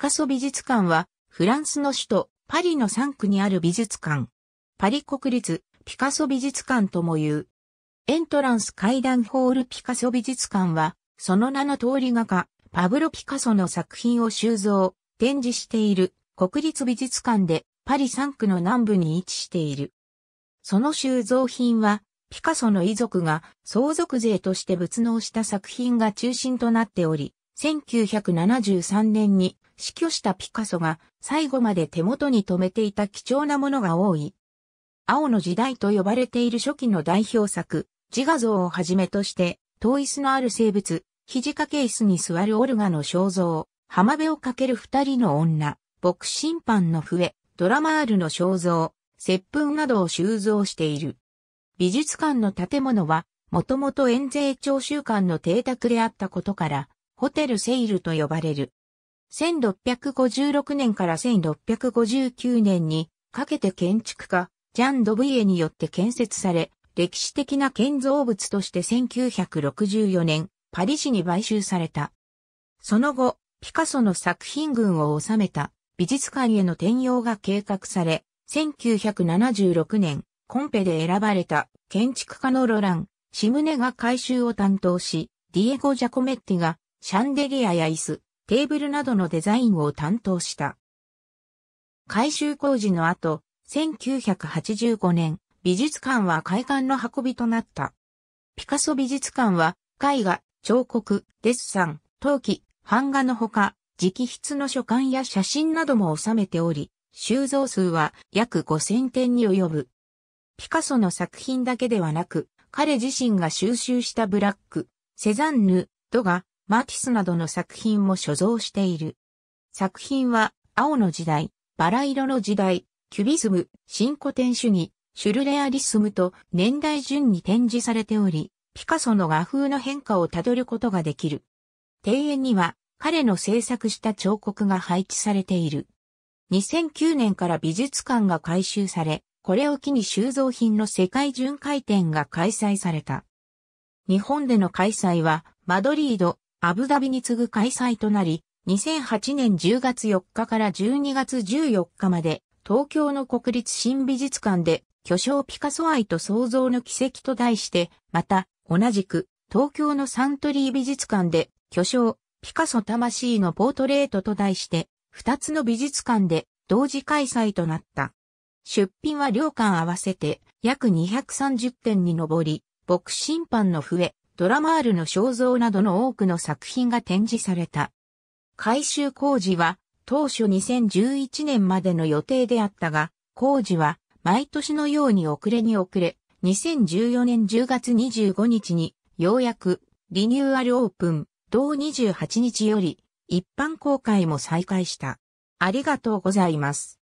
カソ美術館は、フランスの首都、パリの3区にある美術館。パリ国立、ピカソ美術館とも言う。エントランス階段ホールピカソ美術館は、その名の通り画家、パブロ・ピカソの作品を収蔵、展示している国立美術館でパリ3区の南部に位置している。その収蔵品は、ピカソの遺族が相続税として仏納した作品が中心となっており、1973年に死去したピカソが最後まで手元に留めていた貴重なものが多い。青の時代と呼ばれている初期の代表作、自画像をはじめとして、遠椅子のある生物、肘掛け椅子に座るオルガの肖像、浜辺をかける二人の女、牧審判の笛、ドラマールの肖像、接吻などを収蔵している。美術館の建物は、もともと遠税徴収館の邸宅であったことから、ホテルセイルと呼ばれる。1656年から1659年にかけて建築家、ジャン・ドブイエによって建設され、歴史的な建造物として1964年、パリ市に買収された。その後、ピカソの作品群を収めた美術館への転用が計画され、1976年、コンペで選ばれた建築家のロラン、シムネが改修を担当し、ディエゴ・ジャコメッティがシャンデリアや椅子、テーブルなどのデザインを担当した。改修工事の後、1985年、美術館は開館の運びとなった。ピカソ美術館は、絵画、彫刻、デッサン、陶器、版画のほか、直筆の書簡や写真なども収めており、収蔵数は約5000点に及ぶ。ピカソの作品だけではなく、彼自身が収集したブラック、セザンヌ、ドガ、マティスなどの作品も所蔵している。作品は、青の時代、バラ色の時代、キュビスム、新古典主義、シュルレアリスムと年代順に展示されており、ピカソの画風の変化をたどることができる。庭園には彼の制作した彫刻が配置されている。2009年から美術館が改修され、これを機に収蔵品の世界巡回展が開催された。日本での開催は、マドリード、アブダビに次ぐ開催となり、2008年10月4日から12月14日まで、東京の国立新美術館で、巨匠ピカソ愛と創造の奇跡と題して、また、同じく、東京のサントリー美術館で、巨匠、ピカソ魂のポートレートと題して、二つの美術館で、同時開催となった。出品は両館合わせて、約230点に上り、牧審判の笛、ドラマールの肖像などの多くの作品が展示された。改修工事は当初2011年までの予定であったが、工事は毎年のように遅れに遅れ、2014年10月25日にようやくリニューアルオープン、同28日より一般公開も再開した。ありがとうございます。